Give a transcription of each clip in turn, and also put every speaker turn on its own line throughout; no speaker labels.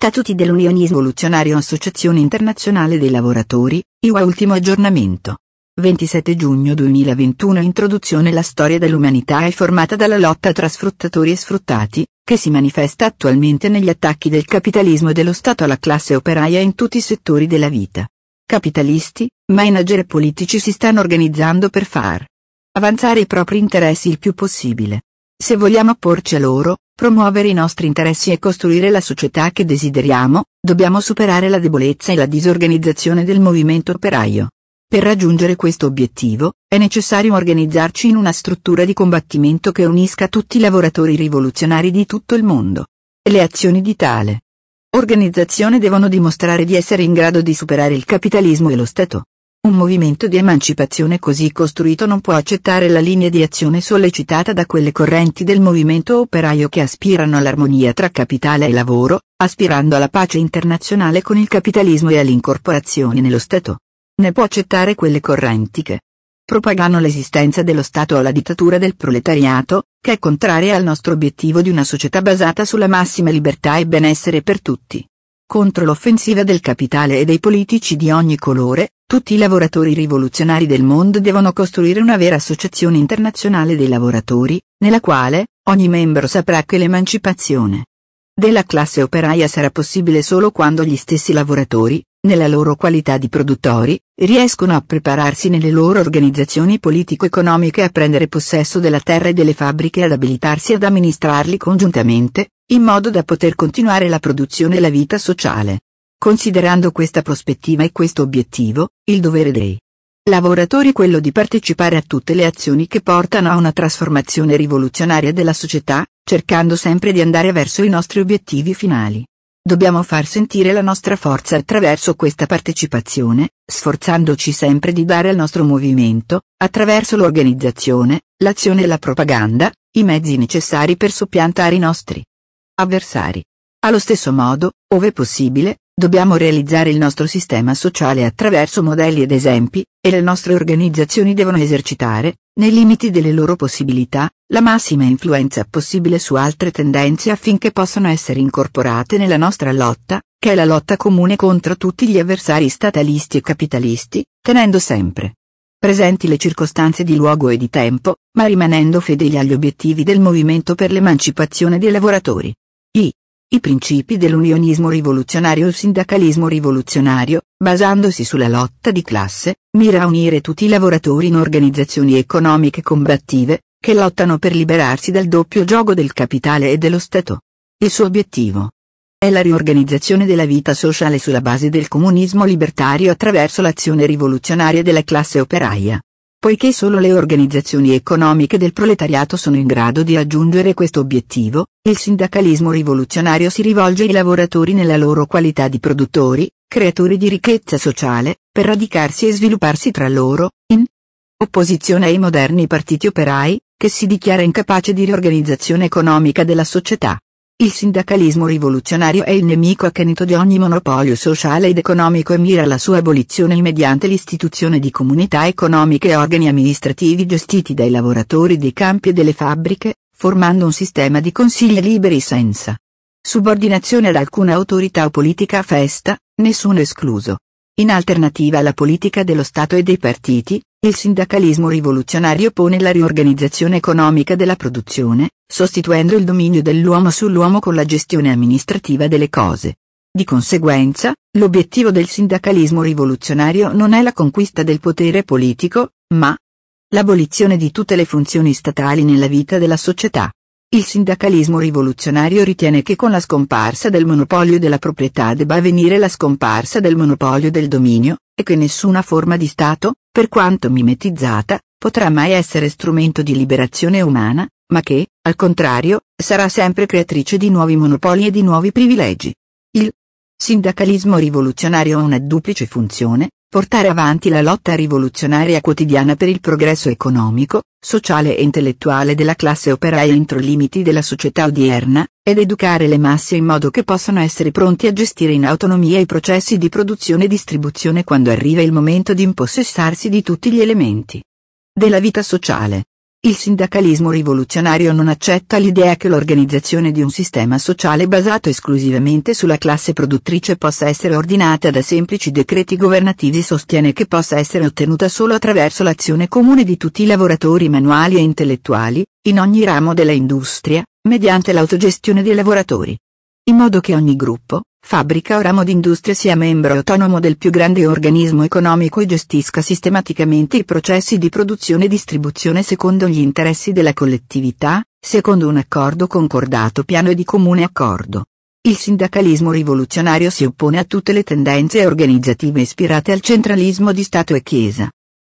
Statuti dell'Unionismo Rivoluzionario Associazione Internazionale dei Lavoratori, IUA Ultimo aggiornamento. 27 giugno 2021 Introduzione La storia dell'umanità è formata dalla lotta tra sfruttatori e sfruttati, che si manifesta attualmente negli attacchi del capitalismo e dello Stato alla classe operaia in tutti i settori della vita. Capitalisti, manager e politici si stanno organizzando per far avanzare i propri interessi il più possibile. Se vogliamo opporci a loro, promuovere i nostri interessi e costruire la società che desideriamo, dobbiamo superare la debolezza e la disorganizzazione del movimento operaio. Per raggiungere questo obiettivo, è necessario organizzarci in una struttura di combattimento che unisca tutti i lavoratori rivoluzionari di tutto il mondo. Le azioni di tale organizzazione devono dimostrare di essere in grado di superare il capitalismo e lo Stato. Un movimento di emancipazione così costruito non può accettare la linea di azione sollecitata da quelle correnti del movimento operaio che aspirano all'armonia tra capitale e lavoro, aspirando alla pace internazionale con il capitalismo e all'incorporazione nello Stato. Ne può accettare quelle correnti che propagano l'esistenza dello Stato o la dittatura del proletariato, che è contraria al nostro obiettivo di una società basata sulla massima libertà e benessere per tutti. Contro l'offensiva del capitale e dei politici di ogni colore, tutti i lavoratori rivoluzionari del mondo devono costruire una vera associazione internazionale dei lavoratori, nella quale, ogni membro saprà che l'emancipazione della classe operaia sarà possibile solo quando gli stessi lavoratori, nella loro qualità di produttori, riescono a prepararsi nelle loro organizzazioni politico-economiche a prendere possesso della terra e delle fabbriche e ad abilitarsi ad amministrarli congiuntamente, in modo da poter continuare la produzione e la vita sociale. Considerando questa prospettiva e questo obiettivo, il dovere dei lavoratori è quello di partecipare a tutte le azioni che portano a una trasformazione rivoluzionaria della società, cercando sempre di andare verso i nostri obiettivi finali. Dobbiamo far sentire la nostra forza attraverso questa partecipazione, sforzandoci sempre di dare al nostro movimento, attraverso l'organizzazione, l'azione e la propaganda, i mezzi necessari per soppiantare i nostri avversari. Allo stesso modo, ove possibile, Dobbiamo realizzare il nostro sistema sociale attraverso modelli ed esempi, e le nostre organizzazioni devono esercitare, nei limiti delle loro possibilità, la massima influenza possibile su altre tendenze affinché possano essere incorporate nella nostra lotta, che è la lotta comune contro tutti gli avversari statalisti e capitalisti, tenendo sempre presenti le circostanze di luogo e di tempo, ma rimanendo fedeli agli obiettivi del movimento per l'emancipazione dei lavoratori. I. I principi dell'unionismo rivoluzionario o sindacalismo rivoluzionario, basandosi sulla lotta di classe, mira a unire tutti i lavoratori in organizzazioni economiche combattive, che lottano per liberarsi dal doppio gioco del capitale e dello Stato. Il suo obiettivo è la riorganizzazione della vita sociale sulla base del comunismo libertario attraverso l'azione rivoluzionaria della classe operaia. Poiché solo le organizzazioni economiche del proletariato sono in grado di raggiungere questo obiettivo, il sindacalismo rivoluzionario si rivolge ai lavoratori nella loro qualità di produttori, creatori di ricchezza sociale, per radicarsi e svilupparsi tra loro, in opposizione ai moderni partiti operai, che si dichiara incapace di riorganizzazione economica della società. Il sindacalismo rivoluzionario è il nemico accanito di ogni monopolio sociale ed economico e mira alla sua abolizione mediante l'istituzione di comunità economiche e organi amministrativi gestiti dai lavoratori dei campi e delle fabbriche, formando un sistema di consigli liberi senza subordinazione ad alcuna autorità o politica a festa, nessuno escluso. In alternativa alla politica dello Stato e dei partiti, il sindacalismo rivoluzionario pone la riorganizzazione economica della produzione, sostituendo il dominio dell'uomo sull'uomo con la gestione amministrativa delle cose. Di conseguenza, l'obiettivo del sindacalismo rivoluzionario non è la conquista del potere politico, ma l'abolizione di tutte le funzioni statali nella vita della società. Il sindacalismo rivoluzionario ritiene che con la scomparsa del monopolio della proprietà debba avvenire la scomparsa del monopolio del dominio, e che nessuna forma di Stato, per quanto mimetizzata, potrà mai essere strumento di liberazione umana, ma che, al contrario, sarà sempre creatrice di nuovi monopoli e di nuovi privilegi. Il sindacalismo rivoluzionario ha una duplice funzione, portare avanti la lotta rivoluzionaria quotidiana per il progresso economico, sociale e intellettuale della classe operaia entro i limiti della società odierna, ed educare le masse in modo che possano essere pronti a gestire in autonomia i processi di produzione e distribuzione quando arriva il momento di impossessarsi di tutti gli elementi della vita sociale. Il sindacalismo rivoluzionario non accetta l'idea che l'organizzazione di un sistema sociale basato esclusivamente sulla classe produttrice possa essere ordinata da semplici decreti governativi sostiene che possa essere ottenuta solo attraverso l'azione comune di tutti i lavoratori manuali e intellettuali, in ogni ramo della industria, mediante l'autogestione dei lavoratori. In modo che ogni gruppo, Fabbrica o ramo d'industria sia membro autonomo del più grande organismo economico e gestisca sistematicamente i processi di produzione e distribuzione secondo gli interessi della collettività, secondo un accordo concordato piano e di comune accordo. Il sindacalismo rivoluzionario si oppone a tutte le tendenze organizzative ispirate al centralismo di Stato e Chiesa.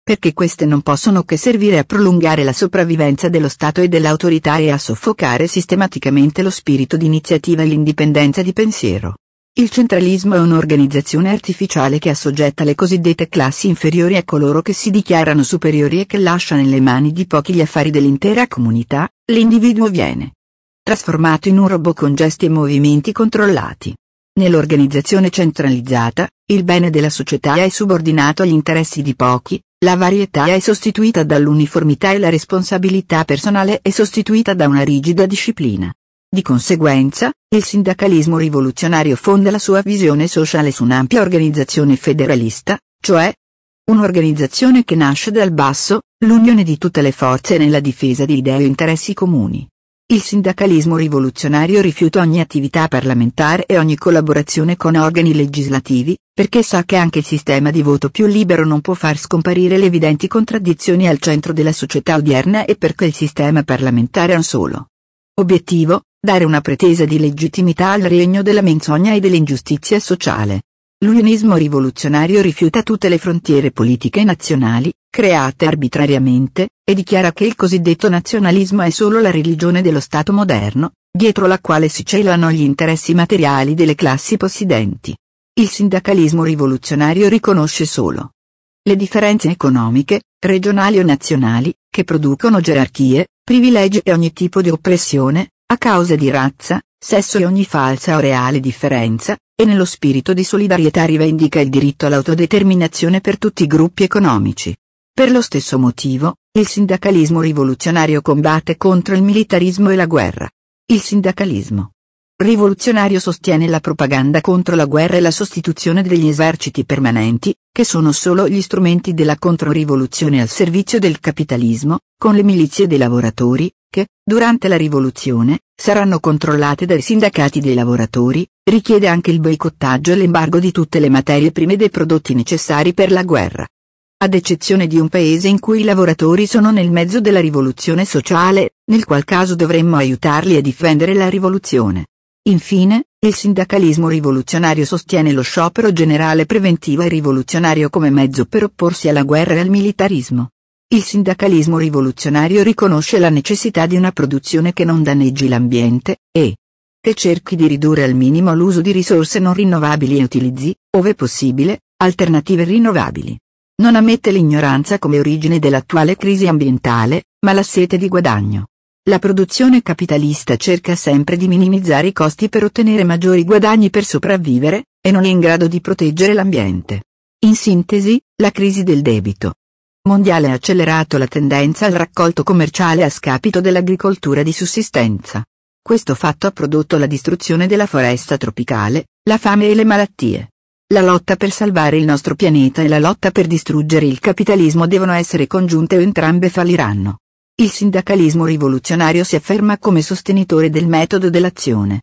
Perché queste non possono che servire a prolungare la sopravvivenza dello Stato e dell'autorità e a soffocare sistematicamente lo spirito di iniziativa e l'indipendenza di pensiero. Il centralismo è un'organizzazione artificiale che assoggetta le cosiddette classi inferiori a coloro che si dichiarano superiori e che lascia nelle mani di pochi gli affari dell'intera comunità, l'individuo viene trasformato in un robot con gesti e movimenti controllati. Nell'organizzazione centralizzata, il bene della società è subordinato agli interessi di pochi, la varietà è sostituita dall'uniformità e la responsabilità personale è sostituita da una rigida disciplina. Di conseguenza, il sindacalismo rivoluzionario fonda la sua visione sociale su un'ampia organizzazione federalista, cioè un'organizzazione che nasce dal basso, l'unione di tutte le forze nella difesa di idee e interessi comuni. Il sindacalismo rivoluzionario rifiuta ogni attività parlamentare e ogni collaborazione con organi legislativi, perché sa che anche il sistema di voto più libero non può far scomparire le evidenti contraddizioni al centro della società odierna e perché il sistema parlamentare è un solo obiettivo, dare una pretesa di legittimità al regno della menzogna e dell'ingiustizia sociale. L'unismo rivoluzionario rifiuta tutte le frontiere politiche nazionali, create arbitrariamente, e dichiara che il cosiddetto nazionalismo è solo la religione dello Stato moderno, dietro la quale si celano gli interessi materiali delle classi possidenti. Il sindacalismo rivoluzionario riconosce solo le differenze economiche, regionali o nazionali, che producono gerarchie, privilegi e ogni tipo di oppressione, a causa di razza, sesso e ogni falsa o reale differenza, e nello spirito di solidarietà rivendica il diritto all'autodeterminazione per tutti i gruppi economici. Per lo stesso motivo, il sindacalismo rivoluzionario combatte contro il militarismo e la guerra. Il sindacalismo rivoluzionario sostiene la propaganda contro la guerra e la sostituzione degli eserciti permanenti, che sono solo gli strumenti della controrivoluzione al servizio del capitalismo, con le milizie dei lavoratori, che, durante la rivoluzione, saranno controllate dai sindacati dei lavoratori, richiede anche il boicottaggio e l'embargo di tutte le materie prime dei prodotti necessari per la guerra. Ad eccezione di un paese in cui i lavoratori sono nel mezzo della rivoluzione sociale, nel qual caso dovremmo aiutarli a difendere la rivoluzione. Infine, il sindacalismo rivoluzionario sostiene lo sciopero generale preventivo e rivoluzionario come mezzo per opporsi alla guerra e al militarismo. Il sindacalismo rivoluzionario riconosce la necessità di una produzione che non danneggi l'ambiente, e che cerchi di ridurre al minimo l'uso di risorse non rinnovabili e utilizzi, ove possibile, alternative rinnovabili. Non ammette l'ignoranza come origine dell'attuale crisi ambientale, ma la sete di guadagno. La produzione capitalista cerca sempre di minimizzare i costi per ottenere maggiori guadagni per sopravvivere, e non è in grado di proteggere l'ambiente. In sintesi, la crisi del debito, mondiale ha accelerato la tendenza al raccolto commerciale a scapito dell'agricoltura di sussistenza. Questo fatto ha prodotto la distruzione della foresta tropicale, la fame e le malattie. La lotta per salvare il nostro pianeta e la lotta per distruggere il capitalismo devono essere congiunte o entrambe falliranno. Il sindacalismo rivoluzionario si afferma come sostenitore del metodo dell'azione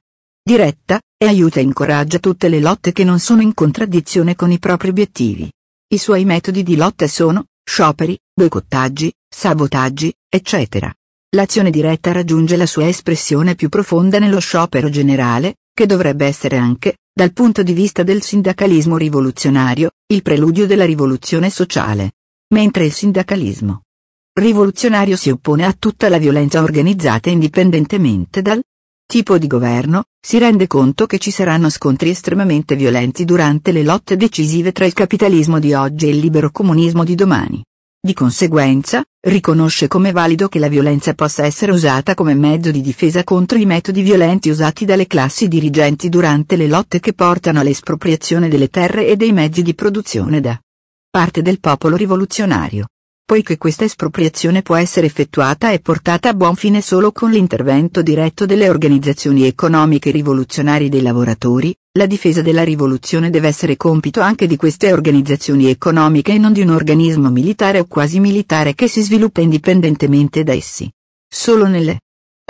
diretta, e aiuta e incoraggia tutte le lotte che non sono in contraddizione con i propri obiettivi. I suoi metodi di lotta sono, scioperi, boicottaggi, sabotaggi, eccetera. L'azione diretta raggiunge la sua espressione più profonda nello sciopero generale, che dovrebbe essere anche, dal punto di vista del sindacalismo rivoluzionario, il preludio della rivoluzione sociale. Mentre il sindacalismo rivoluzionario si oppone a tutta la violenza organizzata indipendentemente dal tipo di governo, si rende conto che ci saranno scontri estremamente violenti durante le lotte decisive tra il capitalismo di oggi e il libero comunismo di domani. Di conseguenza, riconosce come valido che la violenza possa essere usata come mezzo di difesa contro i metodi violenti usati dalle classi dirigenti durante le lotte che portano all'espropriazione delle terre e dei mezzi di produzione da parte del popolo rivoluzionario poiché questa espropriazione può essere effettuata e portata a buon fine solo con l'intervento diretto delle organizzazioni economiche rivoluzionari dei lavoratori, la difesa della rivoluzione deve essere compito anche di queste organizzazioni economiche e non di un organismo militare o quasi militare che si sviluppa indipendentemente da essi. Solo nelle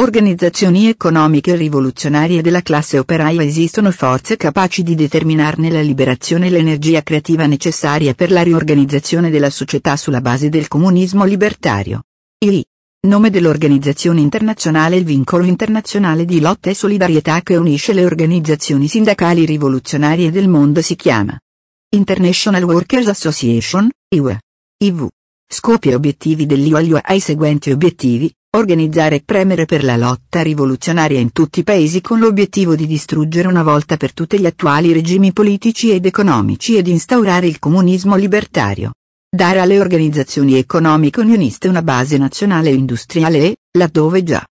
organizzazioni economiche rivoluzionarie della classe operaia esistono forze capaci di determinarne la liberazione e l'energia creativa necessaria per la riorganizzazione della società sulla base del comunismo libertario. I. Nome dell'organizzazione internazionale Il vincolo internazionale di lotta e solidarietà che unisce le organizzazioni sindacali rivoluzionarie del mondo si chiama International Workers Association, IW. IV. Scopi e obiettivi dell'IOIO ai seguenti obiettivi, organizzare e premere per la lotta rivoluzionaria in tutti i paesi con l'obiettivo di distruggere una volta per tutte gli attuali regimi politici ed economici ed instaurare il comunismo libertario. Dare alle organizzazioni economiche unioniste una base nazionale e industriale e, laddove già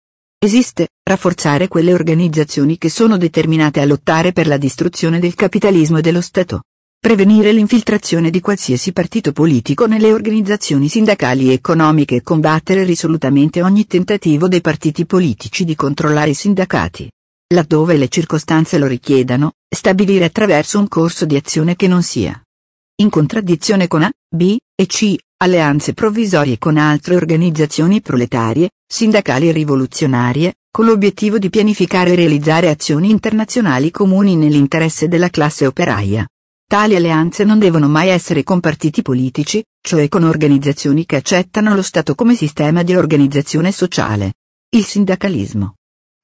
esiste, rafforzare quelle organizzazioni che sono determinate a lottare per la distruzione del capitalismo e dello Stato prevenire l'infiltrazione di qualsiasi partito politico nelle organizzazioni sindacali e economiche e combattere risolutamente ogni tentativo dei partiti politici di controllare i sindacati. Laddove le circostanze lo richiedano, stabilire attraverso un corso di azione che non sia in contraddizione con A, B e C, alleanze provvisorie con altre organizzazioni proletarie, sindacali e rivoluzionarie, con l'obiettivo di pianificare e realizzare azioni internazionali comuni nell'interesse della classe operaia. Tali alleanze non devono mai essere con partiti politici, cioè con organizzazioni che accettano lo Stato come sistema di organizzazione sociale. Il sindacalismo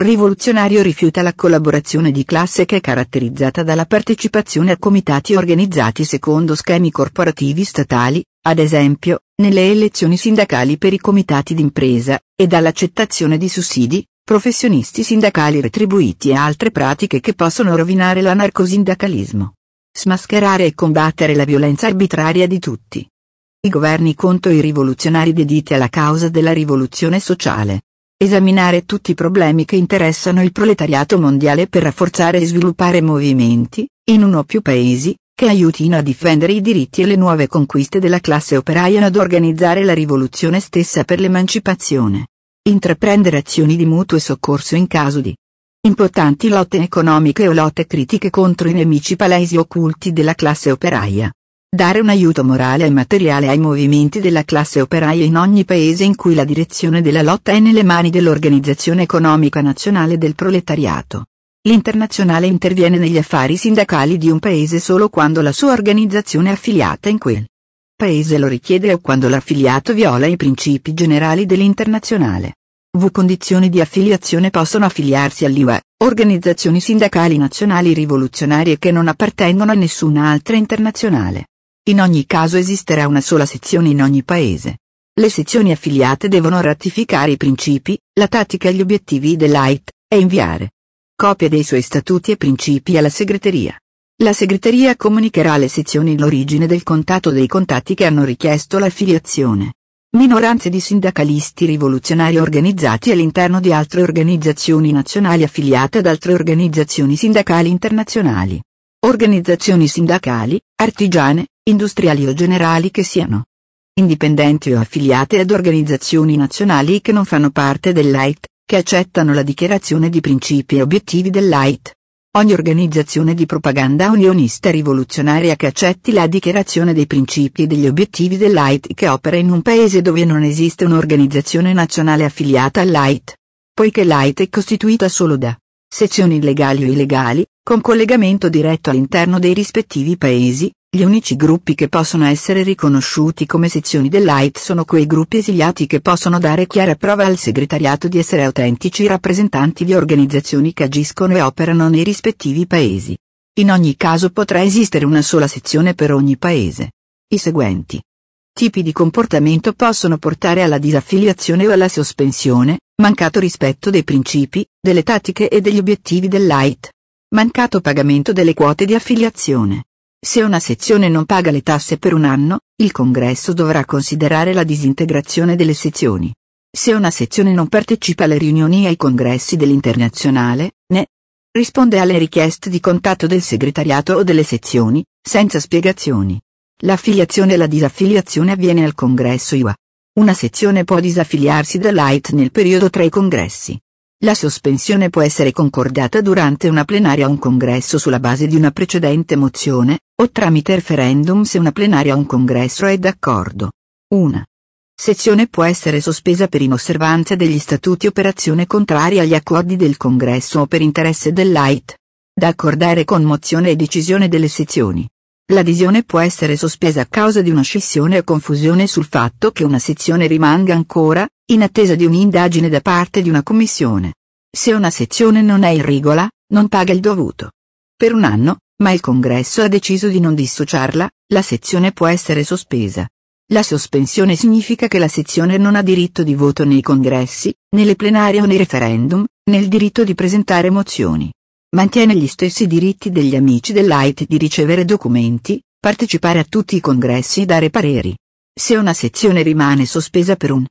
rivoluzionario rifiuta la collaborazione di classe che è caratterizzata dalla partecipazione a comitati organizzati secondo schemi corporativi statali, ad esempio, nelle elezioni sindacali per i comitati d'impresa, e dall'accettazione di sussidi, professionisti sindacali retribuiti e altre pratiche che possono rovinare l'anarcosindacalismo smascherare e combattere la violenza arbitraria di tutti. I governi contro i rivoluzionari dediti alla causa della rivoluzione sociale. Esaminare tutti i problemi che interessano il proletariato mondiale per rafforzare e sviluppare movimenti, in uno o più paesi, che aiutino a difendere i diritti e le nuove conquiste della classe operaia e ad organizzare la rivoluzione stessa per l'emancipazione. Intraprendere azioni di mutuo soccorso in caso di importanti lotte economiche o lotte critiche contro i nemici palesi occulti della classe operaia. Dare un aiuto morale e materiale ai movimenti della classe operaia in ogni paese in cui la direzione della lotta è nelle mani dell'Organizzazione Economica Nazionale del Proletariato. L'internazionale interviene negli affari sindacali di un paese solo quando la sua organizzazione è affiliata in quel paese lo richiede o quando l'affiliato viola i principi generali dell'internazionale. V. Condizioni di affiliazione possono affiliarsi all'IUE, organizzazioni sindacali nazionali rivoluzionarie che non appartengono a nessuna altra internazionale. In ogni caso esisterà una sola sezione in ogni paese. Le sezioni affiliate devono ratificare i principi, la tattica e gli obiettivi dell'AIT, e inviare copia dei suoi statuti e principi alla segreteria. La segreteria comunicherà alle sezioni l'origine del contatto dei contatti che hanno richiesto l'affiliazione minoranze di sindacalisti rivoluzionari organizzati all'interno di altre organizzazioni nazionali affiliate ad altre organizzazioni sindacali internazionali. Organizzazioni sindacali, artigiane, industriali o generali che siano. Indipendenti o affiliate ad organizzazioni nazionali che non fanno parte dell'AIT, che accettano la dichiarazione di principi e obiettivi dell'AIT. Ogni organizzazione di propaganda unionista rivoluzionaria che accetti la dichiarazione dei principi e degli obiettivi dell'AIT che opera in un paese dove non esiste un'organizzazione nazionale affiliata all'AIT. Poiché l'AIT è costituita solo da sezioni legali o illegali, con collegamento diretto all'interno dei rispettivi paesi, gli unici gruppi che possono essere riconosciuti come sezioni dell'AIT sono quei gruppi esiliati che possono dare chiara prova al segretariato di essere autentici rappresentanti di organizzazioni che agiscono e operano nei rispettivi paesi. In ogni caso potrà esistere una sola sezione per ogni paese. I seguenti tipi di comportamento possono portare alla disaffiliazione o alla sospensione, mancato rispetto dei principi, delle tattiche e degli obiettivi dell'AIT, mancato pagamento delle quote di affiliazione se una sezione non paga le tasse per un anno, il Congresso dovrà considerare la disintegrazione delle sezioni. Se una sezione non partecipa alle riunioni e ai congressi dell'internazionale, né risponde alle richieste di contatto del segretariato o delle sezioni, senza spiegazioni. L'affiliazione e la disaffiliazione avviene al congresso IWA. Una sezione può disaffiliarsi dall'AIT nel periodo tra i congressi. La sospensione può essere concordata durante una plenaria o un congresso sulla base di una precedente mozione, o tramite referendum se una plenaria o un congresso è d'accordo. 1. sezione può essere sospesa per inosservanza degli statuti o per azione contraria agli accordi del congresso o per interesse dell'AIT. Da accordare con mozione e decisione delle sezioni. L'adesione può essere sospesa a causa di una scissione o confusione sul fatto che una sezione rimanga ancora, in attesa di un'indagine da parte di una commissione. Se una sezione non è in regola, non paga il dovuto. Per un anno, ma il Congresso ha deciso di non dissociarla, la sezione può essere sospesa. La sospensione significa che la sezione non ha diritto di voto nei congressi, nelle plenarie o nei referendum, nel diritto di presentare mozioni. Mantiene gli stessi diritti degli amici dell'AIT di ricevere documenti, partecipare a tutti i congressi e dare pareri. Se una sezione rimane sospesa per un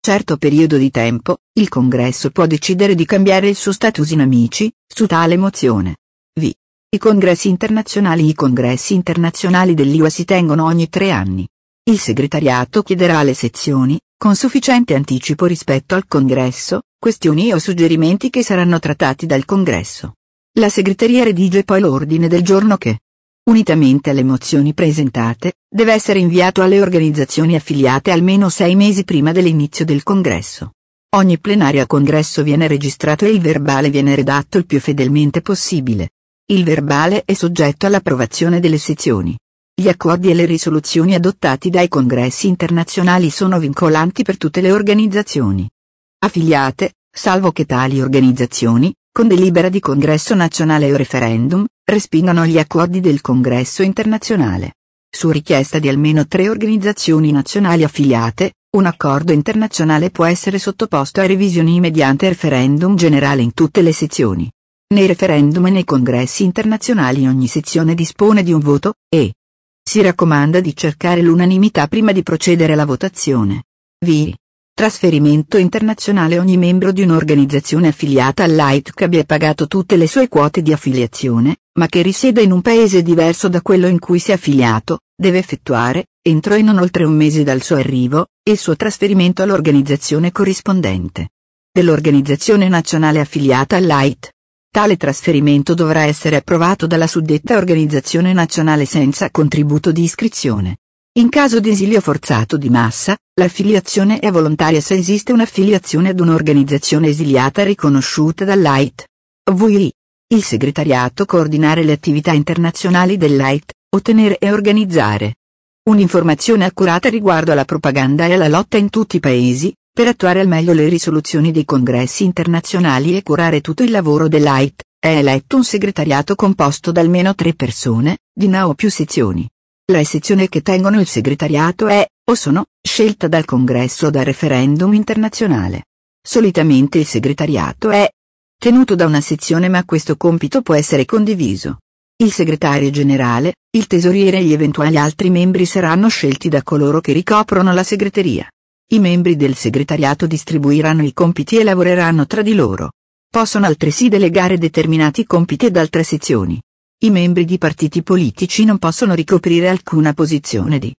certo periodo di tempo, il congresso può decidere di cambiare il suo status in amici, su tale mozione. I congressi internazionali I congressi internazionali dell'IUA si tengono ogni tre anni. Il segretariato chiederà alle sezioni, con sufficiente anticipo rispetto al congresso, questioni o suggerimenti che saranno trattati dal congresso. La segreteria redige poi l'ordine del giorno che, unitamente alle mozioni presentate, deve essere inviato alle organizzazioni affiliate almeno sei mesi prima dell'inizio del congresso. Ogni plenaria congresso viene registrato e il verbale viene redatto il più fedelmente possibile, il verbale è soggetto all'approvazione delle sezioni. Gli accordi e le risoluzioni adottati dai congressi internazionali sono vincolanti per tutte le organizzazioni affiliate, salvo che tali organizzazioni, con delibera di congresso nazionale o referendum, respingano gli accordi del congresso internazionale. Su richiesta di almeno tre organizzazioni nazionali affiliate, un accordo internazionale può essere sottoposto a revisioni mediante referendum generale in tutte le sezioni. Nei referendum e nei congressi internazionali ogni sezione dispone di un voto, e si raccomanda di cercare l'unanimità prima di procedere alla votazione. V. Trasferimento internazionale Ogni membro di un'organizzazione affiliata all'AIT che abbia pagato tutte le sue quote di affiliazione, ma che risieda in un paese diverso da quello in cui si è affiliato, deve effettuare, entro e non oltre un mese dal suo arrivo, il suo trasferimento all'organizzazione corrispondente. Dell'organizzazione nazionale affiliata all'AIT, Tale trasferimento dovrà essere approvato dalla suddetta organizzazione nazionale senza contributo di iscrizione. In caso di esilio forzato di massa, l'affiliazione è volontaria se esiste un'affiliazione ad un'organizzazione esiliata riconosciuta dall'AIT. VIRI. Il segretariato coordinare le attività internazionali dell'AIT, ottenere e organizzare. Un'informazione accurata riguardo alla propaganda e alla lotta in tutti i paesi, per attuare al meglio le risoluzioni dei congressi internazionali e curare tutto il lavoro dell'AIT, è eletto un segretariato composto da almeno tre persone, di una o più sezioni. La sezione che tengono il segretariato è, o sono, scelta dal congresso o dal referendum internazionale. Solitamente il segretariato è tenuto da una sezione ma questo compito può essere condiviso. Il segretario generale, il tesoriere e gli eventuali altri membri saranno scelti da coloro che ricoprono la segreteria. I membri del segretariato distribuiranno i compiti e lavoreranno tra di loro. Possono altresì delegare determinati compiti ad altre sezioni. I membri di partiti politici non possono ricoprire alcuna posizione di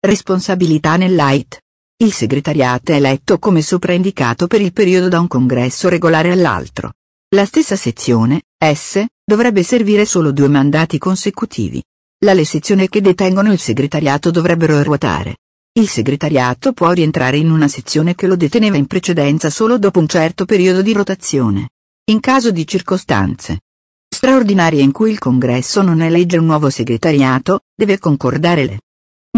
responsabilità nell'AIT. Il segretariato è eletto come sopraindicato per il periodo da un congresso regolare all'altro. La stessa sezione, S, dovrebbe servire solo due mandati consecutivi. La le sezioni che detengono il segretariato dovrebbero ruotare il segretariato può rientrare in una sezione che lo deteneva in precedenza solo dopo un certo periodo di rotazione. In caso di circostanze straordinarie in cui il Congresso non elegge un nuovo segretariato, deve concordare le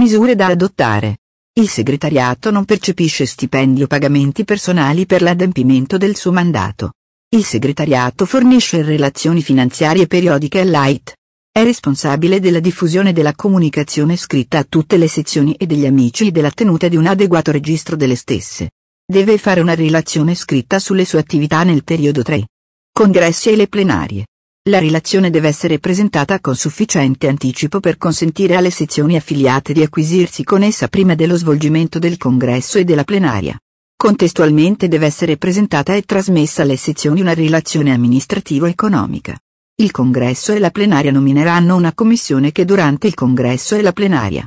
misure da adottare. Il segretariato non percepisce stipendi o pagamenti personali per l'adempimento del suo mandato. Il segretariato fornisce relazioni finanziarie periodiche all'AIT. È responsabile della diffusione della comunicazione scritta a tutte le sezioni e degli amici e della tenuta di un adeguato registro delle stesse. Deve fare una relazione scritta sulle sue attività nel periodo 3. Congressi e le plenarie. La relazione deve essere presentata con sufficiente anticipo per consentire alle sezioni affiliate di acquisirsi con essa prima dello svolgimento del congresso e della plenaria. Contestualmente deve essere presentata e trasmessa alle sezioni una relazione amministrativo-economica. Il congresso e la plenaria nomineranno una commissione che durante il congresso e la plenaria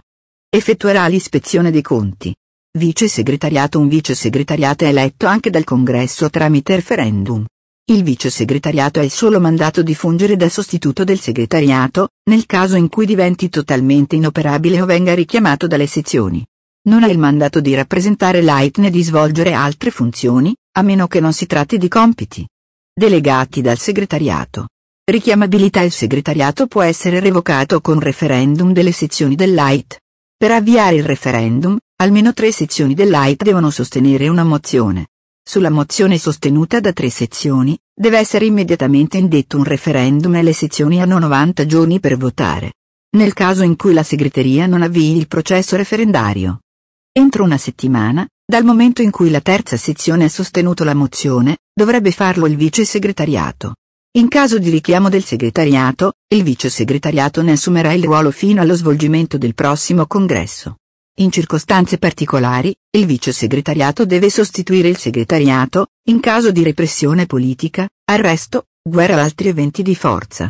effettuerà l'ispezione dei conti. Vice segretariato Un vice segretariato è eletto anche dal congresso tramite referendum. Il vice segretariato ha il solo mandato di fungere da sostituto del segretariato, nel caso in cui diventi totalmente inoperabile o venga richiamato dalle sezioni. Non ha il mandato di rappresentare l'AIT né di svolgere altre funzioni, a meno che non si tratti di compiti delegati dal segretariato. Richiamabilità Il segretariato può essere revocato con referendum delle sezioni dell'AIT. Per avviare il referendum, almeno tre sezioni dell'AIT devono sostenere una mozione. Sulla mozione sostenuta da tre sezioni, deve essere immediatamente indetto un referendum e le sezioni hanno 90 giorni per votare. Nel caso in cui la segreteria non avvii il processo referendario. Entro una settimana, dal momento in cui la terza sezione ha sostenuto la mozione, dovrebbe farlo il vice segretariato. In caso di richiamo del segretariato, il vice segretariato ne assumerà il ruolo fino allo svolgimento del prossimo congresso. In circostanze particolari, il vice segretariato deve sostituire il segretariato, in caso di repressione politica, arresto, guerra o altri eventi di forza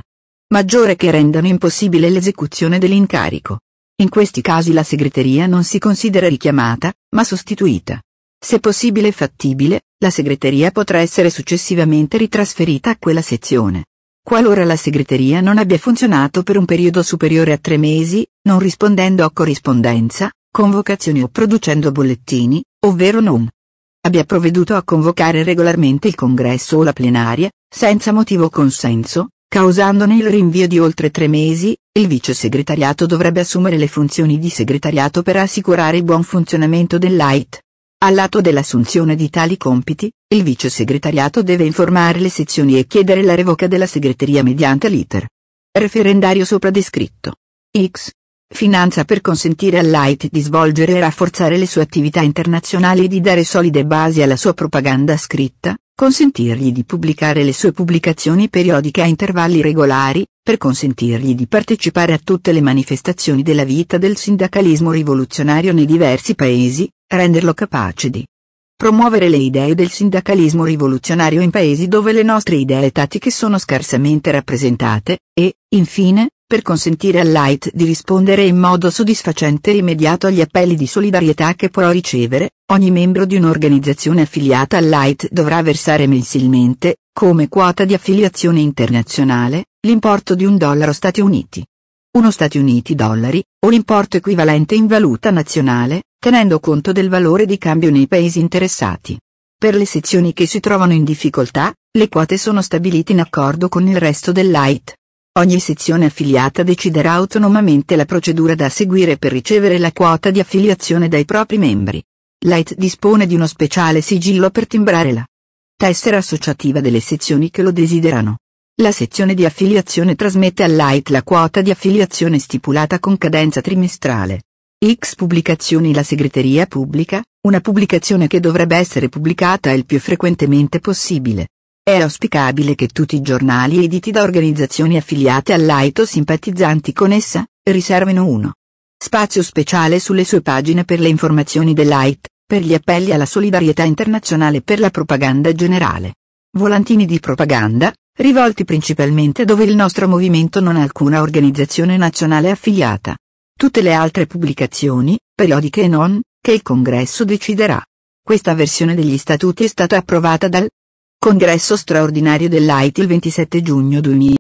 maggiore che rendano impossibile l'esecuzione dell'incarico. In questi casi la segreteria non si considera richiamata, ma sostituita se possibile e fattibile, la segreteria potrà essere successivamente ritrasferita a quella sezione. Qualora la segreteria non abbia funzionato per un periodo superiore a tre mesi, non rispondendo a corrispondenza, convocazioni o producendo bollettini, ovvero non abbia provveduto a convocare regolarmente il congresso o la plenaria, senza motivo o consenso, causandone il rinvio di oltre tre mesi, il vice segretariato dovrebbe assumere le funzioni di segretariato per assicurare il buon funzionamento dell'AIT. Al lato dell'assunzione di tali compiti, il vice segretariato deve informare le sezioni e chiedere la revoca della segreteria mediante l'iter. Referendario sopra descritto. X. Finanza per consentire Light di svolgere e rafforzare le sue attività internazionali e di dare solide basi alla sua propaganda scritta, consentirgli di pubblicare le sue pubblicazioni periodiche a intervalli regolari, per consentirgli di partecipare a tutte le manifestazioni della vita del sindacalismo rivoluzionario nei diversi paesi, renderlo capace di promuovere le idee del sindacalismo rivoluzionario in paesi dove le nostre idee tattiche sono scarsamente rappresentate, e, infine, per consentire Light di rispondere in modo soddisfacente e immediato agli appelli di solidarietà che può ricevere, ogni membro di un'organizzazione affiliata Light dovrà versare mensilmente, come quota di affiliazione internazionale, l'importo di un dollaro Stati Uniti. Uno Stati Uniti dollari, o l'importo equivalente in valuta nazionale, tenendo conto del valore di cambio nei paesi interessati. Per le sezioni che si trovano in difficoltà, le quote sono stabilite in accordo con il resto del Light. Ogni sezione affiliata deciderà autonomamente la procedura da seguire per ricevere la quota di affiliazione dai propri membri. Light dispone di uno speciale sigillo per timbrare la tessera associativa delle sezioni che lo desiderano. La sezione di affiliazione trasmette a Light la quota di affiliazione stipulata con cadenza trimestrale. X Pubblicazioni La segreteria pubblica, una pubblicazione che dovrebbe essere pubblicata il più frequentemente possibile. È auspicabile che tutti i giornali editi da organizzazioni affiliate all'AIT o simpatizzanti con essa, riservino uno spazio speciale sulle sue pagine per le informazioni dell'AIT, per gli appelli alla solidarietà internazionale e per la propaganda generale. Volantini di propaganda, rivolti principalmente dove il nostro movimento non ha alcuna organizzazione nazionale affiliata. Tutte le altre pubblicazioni, periodiche e non, che il Congresso deciderà. Questa versione degli statuti è stata approvata dal Congresso straordinario dell'AIT il 27 giugno 2000.